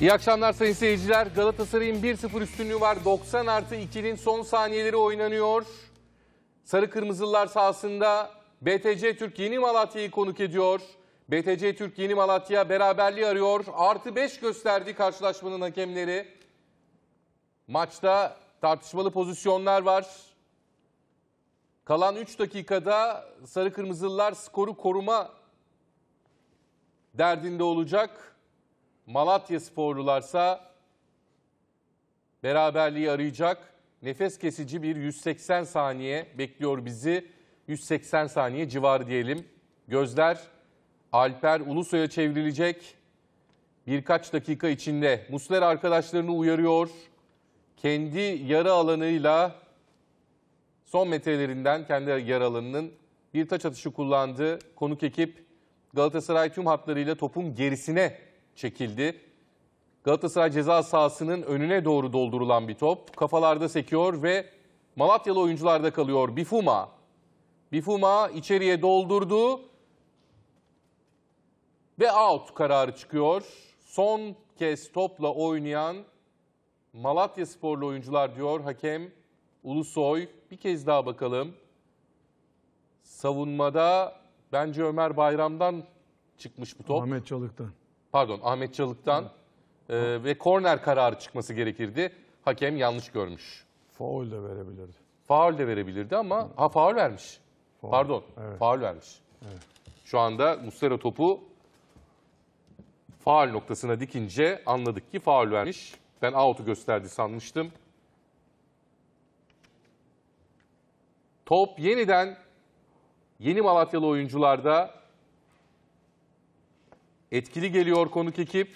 İyi akşamlar sayın seyirciler. Galatasaray'ın 1-0 üstünlüğü var. 90 artı 2'nin son saniyeleri oynanıyor. Sarı Kırmızılılar sahasında BTC Türk Yeni Malatya'yı konuk ediyor. BTC Türk Yeni Malatya beraberliği arıyor. Artı 5 gösterdi karşılaşmanın hakemleri. Maçta tartışmalı pozisyonlar var. Kalan 3 dakikada Sarı Kırmızılılar skoru koruma derdinde olacak. Malatya sporlularsa beraberliği arayacak. Nefes kesici bir 180 saniye bekliyor bizi. 180 saniye civarı diyelim. Gözler Alper Ulusoy'a çevrilecek. Birkaç dakika içinde Musler arkadaşlarını uyarıyor. Kendi yarı alanıyla son metrelerinden kendi yarı alanının bir taç atışı kullandı. Konuk ekip Galatasaray tüm hatlarıyla topun gerisine çekildi. Galatasaray ceza sahasının önüne doğru doldurulan bir top kafalarda sekiyor ve Malatyalı oyuncularda kalıyor Bifuma. Bifuma içeriye doldurdu ve out kararı çıkıyor. Son kez topla oynayan Malatya sporlu oyuncular diyor hakem Ulusoy. Bir kez daha bakalım. Savunmada bence Ömer Bayram'dan çıkmış bu top. Ahmet Çalık'tan pardon Ahmet Çalık'tan e, ve korner kararı çıkması gerekirdi. Hakem yanlış görmüş. Faul de verebilirdi. Faul de verebilirdi ama ha faul vermiş. Faul. Pardon. Evet. Faul vermiş. Evet. Şu anda Mustera topu faul noktasına dikince anladık ki faul vermiş. Ben out'u gösterdi sanmıştım. Top yeniden yeni Malatyalı oyuncularda Etkili geliyor konuk ekip.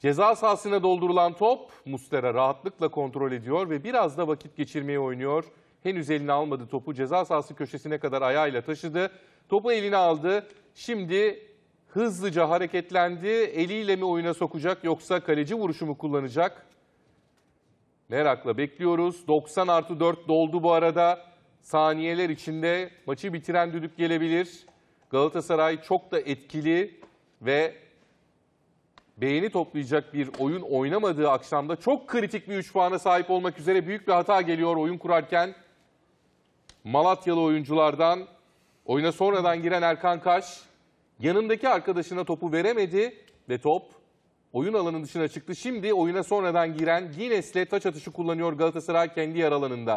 Ceza sahasına doldurulan top Mustera rahatlıkla kontrol ediyor ve biraz da vakit geçirmeye oynuyor. Henüz eline almadı topu. Ceza sahası köşesine kadar ayağıyla taşıdı. Topu eline aldı. Şimdi hızlıca hareketlendi. Eliyle mi oyuna sokacak yoksa kaleci vuruşu mu kullanacak? Merakla bekliyoruz. 90 artı 4 doldu bu arada. Saniyeler içinde maçı bitiren düdük gelebilir. Galatasaray çok da etkili ve beğeni toplayacak bir oyun oynamadığı akşamda çok kritik bir 3 puana sahip olmak üzere büyük bir hata geliyor oyun kurarken. Malatyalı oyunculardan oyuna sonradan giren Erkan Kaş yanındaki arkadaşına topu veremedi ve top oyun alanının dışına çıktı. Şimdi oyuna sonradan giren Gines'le taç atışı kullanıyor Galatasaray kendi yaralanında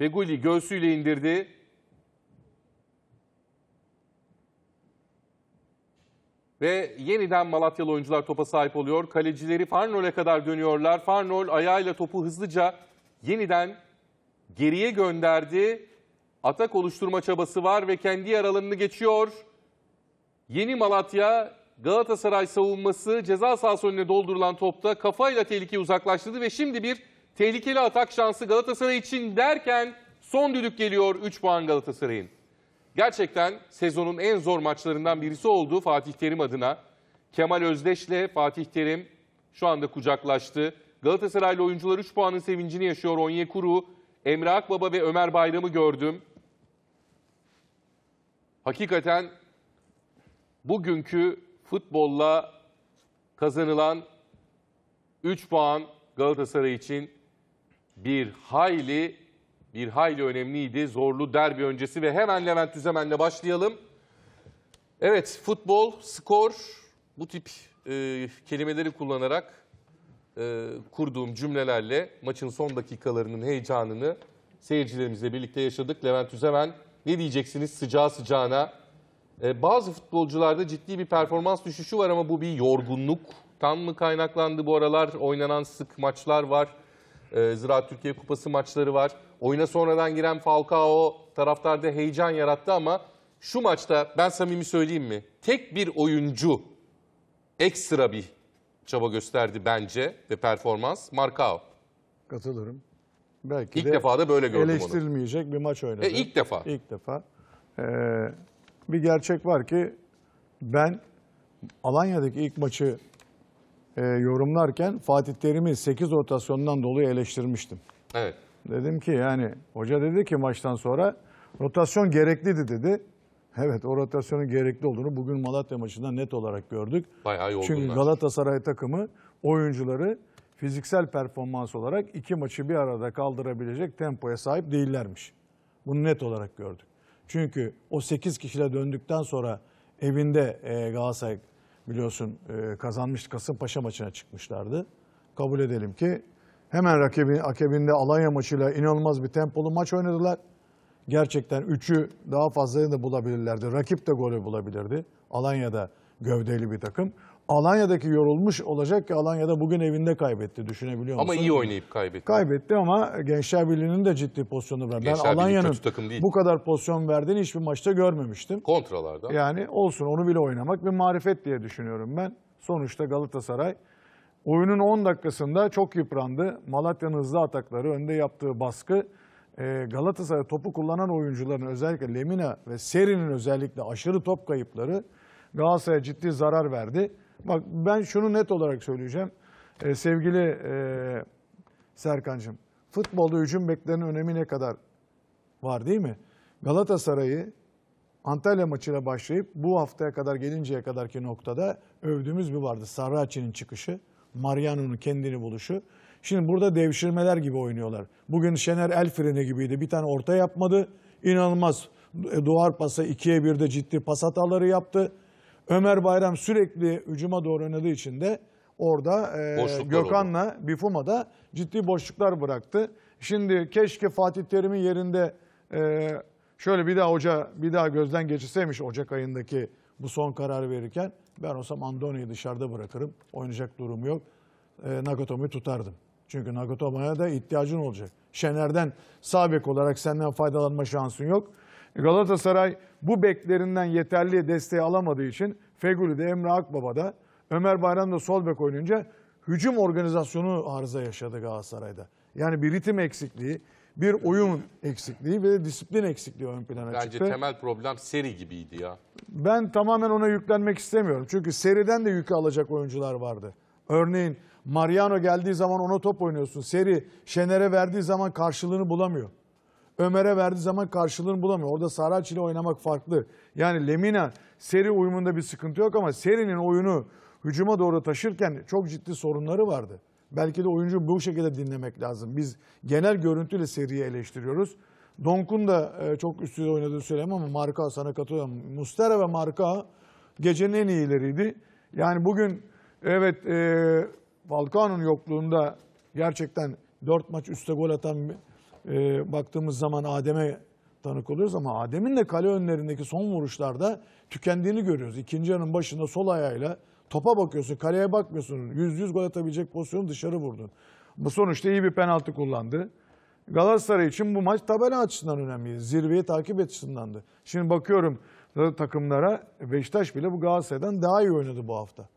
ve Feguli göğsüyle indirdi. Ve yeniden Malatyalı oyuncular topa sahip oluyor. Kalecileri Farnol'e kadar dönüyorlar. Farnol ayağıyla topu hızlıca yeniden geriye gönderdi. Atak oluşturma çabası var ve kendi yer geçiyor. Yeni Malatya Galatasaray savunması ceza sahası önüne doldurulan topta kafayla tehlikeyi uzaklaştırdı ve şimdi bir tehlikeli atak şansı Galatasaray için derken son düdük geliyor 3 puan Galatasaray'ın. Gerçekten sezonun en zor maçlarından birisi olduğu Fatih Terim adına. Kemal Özdeş'le Fatih Terim şu anda kucaklaştı. Galatasaraylı oyuncular 3 puanın sevincini yaşıyor. Onyekuru, Emre Akbaba ve Ömer Bayram'ı gördüm. Hakikaten bugünkü futbolla kazanılan 3 puan Galatasaray için bir hayli bir hayli önemliydi. Zorlu derbi öncesi ve hemen Levent Düzemen'le başlayalım. Evet futbol, skor bu tip e, kelimeleri kullanarak e, kurduğum cümlelerle maçın son dakikalarının heyecanını seyircilerimizle birlikte yaşadık. Levent Üzemen ne diyeceksiniz sıcağı sıcağına? E, bazı futbolcularda ciddi bir performans düşüşü var ama bu bir yorgunluk. Tam mı kaynaklandı bu aralar? Oynanan sık maçlar var. E, Ziraat Türkiye Kupası maçları var. Oyuna sonradan giren Falcao taraftarda heyecan yarattı ama şu maçta ben samimi söyleyeyim mi? Tek bir oyuncu ekstra bir çaba gösterdi bence ve performans Marcao. Katılırım. Belki İlk de defa da böyle gördüm eleştirilmeyecek onu. bir maç oynadı. E, ilk defa. İlk defa. Ee, bir gerçek var ki ben Alanya'daki ilk maçı e, yorumlarken Fatih Terim'i 8 rotasyondan dolayı eleştirmiştim. Evet. Dedim ki yani hoca dedi ki maçtan sonra rotasyon gerekliydi dedi. Evet o rotasyonun gerekli olduğunu bugün Malatya maçında net olarak gördük. Bayağı yorgunlar. Çünkü Galatasaray takımı oyuncuları fiziksel performans olarak iki maçı bir arada kaldırabilecek tempoya sahip değillermiş. Bunu net olarak gördük. Çünkü o 8 kişiyle döndükten sonra evinde e, Galatasaray biliyorsun e, kazanmış Kasımpaşa maçına çıkmışlardı. Kabul edelim ki Hemen rakibin, akabinde Alanya maçıyla inanılmaz bir tempolu maç oynadılar. Gerçekten üçü daha fazlasını da bulabilirlerdi. Rakip de golü bulabilirdi. Alanya'da gövdeli bir takım. Alanya'daki yorulmuş olacak ki Alanya'da bugün evinde kaybetti düşünebiliyor musun? Ama iyi oynayıp kaybetti. Kaybetti ama Gençler Birliği'nin de ciddi pozisyonu var. Gençler ben Alanya'nın bu kadar pozisyon verdiğini hiçbir maçta görmemiştim. Kontralarda. Yani olsun onu bile oynamak bir marifet diye düşünüyorum ben. Sonuçta Galatasaray Oyunun 10 dakikasında çok yıprandı. Malatya'nın hızlı atakları, önde yaptığı baskı e, Galatasaray topu kullanan oyuncuların özellikle Lemina ve Seri'nin özellikle aşırı top kayıpları Galatasaray'a ciddi zarar verdi. Bak ben şunu net olarak söyleyeceğim. E, sevgili e, Serkan'cığım, futbolda hücum beklerinin önemi ne kadar var değil mi? Galatasaray'ı Antalya maçıyla başlayıp bu haftaya kadar gelinceye kadarki noktada övdüğümüz bir vardı. Sarraçi'nin çıkışı. Mariano'nun kendini buluşu. Şimdi burada devşirmeler gibi oynuyorlar. Bugün Şener el freni gibiydi. Bir tane orta yapmadı. İnanılmaz e, duvar pası ikiye birde ciddi pas hataları yaptı. Ömer Bayram sürekli hücuma doğru oynadığı için de orada e, Gökhan'la Bifuma'da ciddi boşluklar bıraktı. Şimdi keşke Fatih Terim'in yerinde e, Şöyle bir daha hoca bir daha gözden geçirseymiş Ocak ayındaki bu son kararı verirken ben olsam Mandoni'yi dışarıda bırakırım. Oynayacak durum yok. E, ee, Nakatomi tutardım. Çünkü Nagatomo'ya da ihtiyacın olacak. Şener'den sağ bek olarak senden faydalanma şansın yok. Galatasaray bu beklerinden yeterli desteği alamadığı için Fegüli'de, Emre Akbaba'da, Ömer Bayram da sol bek oynayınca hücum organizasyonu arıza yaşadı Galatasaray'da. Yani bir ritim eksikliği, bir oyun eksikliği ve disiplin eksikliği ön plana Bence çıktı. Bence temel problem seri gibiydi ya. Ben tamamen ona yüklenmek istemiyorum. Çünkü seriden de yükü alacak oyuncular vardı. Örneğin Mariano geldiği zaman ona top oynuyorsun. Seri Şener'e verdiği zaman karşılığını bulamıyor. Ömer'e verdiği zaman karşılığını bulamıyor. Orada Saraç ile oynamak farklı. Yani Lemina seri uyumunda bir sıkıntı yok ama serinin oyunu hücuma doğru taşırken çok ciddi sorunları vardı. Belki de oyuncu bu şekilde dinlemek lazım. Biz genel görüntüyle seriyi eleştiriyoruz. Donk'un da e, çok üst düzey oynadığı söyleyemem ama Marka sana katılıyorum. Mustera ve Marka gecenin en iyileriydi. Yani bugün evet e, Falcao'nun yokluğunda gerçekten 4 maç üste gol atan e, baktığımız zaman Adem'e tanık oluruz ama Adem'in de kale önlerindeki son vuruşlarda tükendiğini görüyoruz. İkinci yarının başında sol ayağıyla Topa bakıyorsun, kaleye bakmıyorsun. Yüz yüz gol atabilecek pozisyonu dışarı vurdun. Bu sonuçta iyi bir penaltı kullandı. Galatasaray için bu maç tabela açısından önemli. Zirveyi takip açısındandı. Şimdi bakıyorum takımlara Beşiktaş bile bu Galatasaray'dan daha iyi oynadı bu hafta.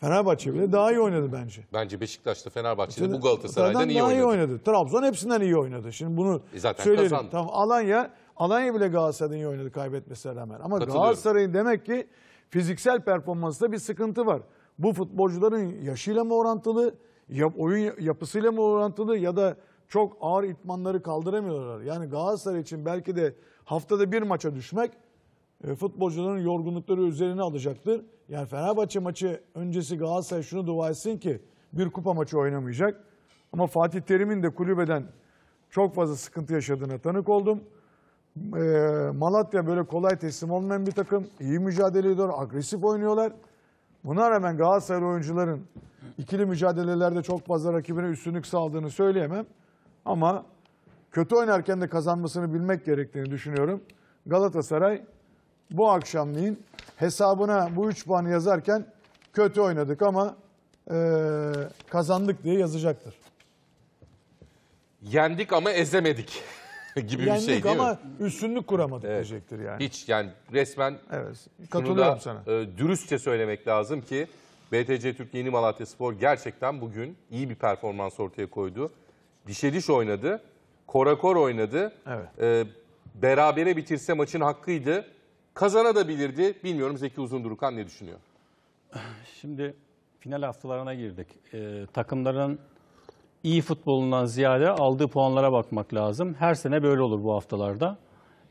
Fenerbahçe bile daha iyi oynadı bence. Bence Beşiktaş'ta Fenerbahçe'de işte, bu Galatasaray'dan iyi, daha oynadı. iyi oynadı. Trabzon hepsinden iyi oynadı. Şimdi bunu e zaten söyleyelim. Kazandı. Tamam Alanya Alanya bile Galatasaray'dan iyi oynadı kaybetmesine rağmen. Ama Galatasaray'ın demek ki fiziksel performansta bir sıkıntı var. Bu futbolcuların yaşıyla mı orantılı, yap, oyun yapısıyla mı orantılı ya da çok ağır itmanları kaldıramıyorlar. Yani Galatasaray için belki de haftada bir maça düşmek e, futbolcuların yorgunlukları üzerine alacaktır. Yani Fenerbahçe maçı öncesi Galatasaray şunu dua etsin ki bir kupa maçı oynamayacak. Ama Fatih Terim'in de kulübeden çok fazla sıkıntı yaşadığına tanık oldum e, Malatya böyle kolay teslim olmayan bir takım. iyi mücadele ediyor, agresif oynuyorlar. Buna rağmen Galatasaray oyuncuların ikili mücadelelerde çok fazla rakibine üstünlük sağladığını söyleyemem. Ama kötü oynarken de kazanmasını bilmek gerektiğini düşünüyorum. Galatasaray bu akşamleyin hesabına bu 3 puanı yazarken kötü oynadık ama e, kazandık diye yazacaktır. Yendik ama ezemedik. gibi Yendik bir şey değil ama mi? üstünlük kuramadık evet. diyecektir yani. Hiç yani resmen evet. katılıyorum da, sana. E, dürüstçe söylemek lazım ki BTC Türk Yeni Malatya Spor gerçekten bugün iyi bir performans ortaya koydu. Dişe diş oynadı. Korakor oynadı. Evet. E, berabere bitirse maçın hakkıydı. Kazana da bilirdi. Bilmiyorum Zeki Uzundurukan ne düşünüyor? Şimdi final haftalarına girdik. E, takımların iyi futbolundan ziyade aldığı puanlara bakmak lazım. Her sene böyle olur bu haftalarda.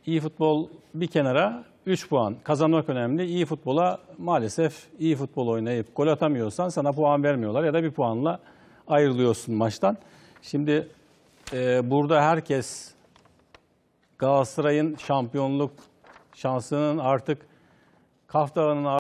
İyi futbol bir kenara 3 puan kazanmak önemli. İyi futbola maalesef iyi futbol oynayıp gol atamıyorsan sana puan vermiyorlar ya da bir puanla ayrılıyorsun maçtan. Şimdi e, burada herkes Galatasaray'ın şampiyonluk şansının artık Kaf